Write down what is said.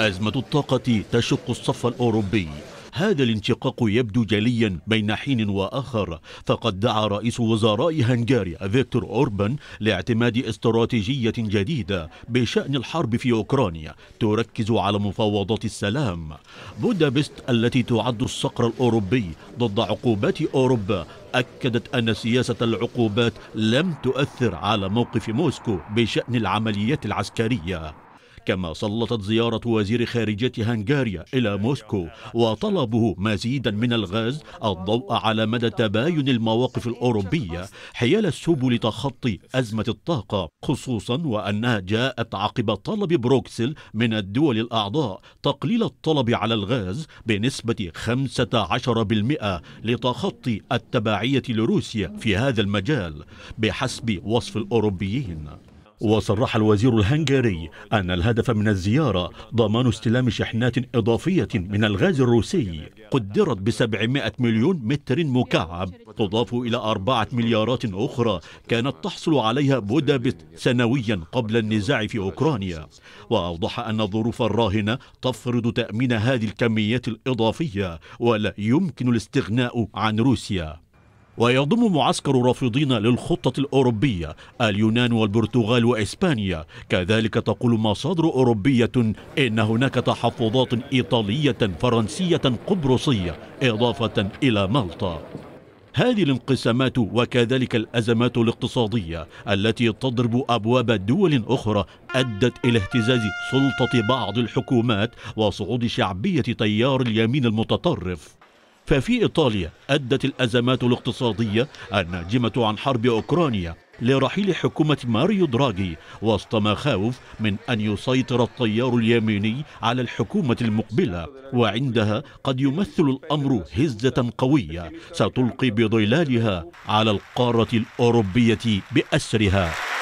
أزمة الطاقة تشق الصف الأوروبي هذا الانشقاق يبدو جليا بين حين واخر فقد دعا رئيس وزراء هنغاريا فيكتور اوربان لاعتماد استراتيجيه جديده بشان الحرب في اوكرانيا تركز على مفاوضات السلام بودابست التي تعد الصقر الاوروبي ضد عقوبات اوروبا أكدت أن سياسة العقوبات لم تؤثر على موقف موسكو بشأن العمليات العسكرية كما سلطت زيارة وزير خارجية هنغاريا إلى موسكو وطلبه مزيدا من الغاز الضوء على مدى تباين المواقف الأوروبية حيال السبل تخطي أزمة الطاقة خصوصا وأنها جاءت عقب طلب بروكسل من الدول الأعضاء تقليل الطلب على الغاز بنسبة 15% لتخطي التبعية لروسيا في هذا المجال بحسب وصف الأوروبيين وصرح الوزير الهنغاري أن الهدف من الزيارة ضمان استلام شحنات إضافية من الغاز الروسي قدرت ب 700 مليون متر مكعب تضاف إلى أربعة مليارات أخرى كانت تحصل عليها بودابست سنويا قبل النزاع في أوكرانيا وأوضح أن الظروف الراهنة تفرض تأمين هذه الكميات الإضافية ولا يمكن الاستغناء عن روسيا ويضم معسكر رافضين للخطة الأوروبية اليونان والبرتغال وإسبانيا كذلك تقول مصادر أوروبية إن هناك تحفظات إيطالية فرنسية قبرصية إضافة إلى مالطا هذه الانقسامات وكذلك الأزمات الاقتصادية التي تضرب أبواب دول أخرى أدت إلى اهتزاز سلطة بعض الحكومات وصعود شعبية تيار اليمين المتطرف ففي إيطاليا أدت الأزمات الاقتصادية الناجمة عن حرب أوكرانيا لرحيل حكومة ماريو دراغي وسط مخاوف من أن يسيطر التيار اليميني على الحكومة المقبلة وعندها قد يمثل الأمر هزة قوية ستلقي بظلالها على القارة الأوروبية بأسرها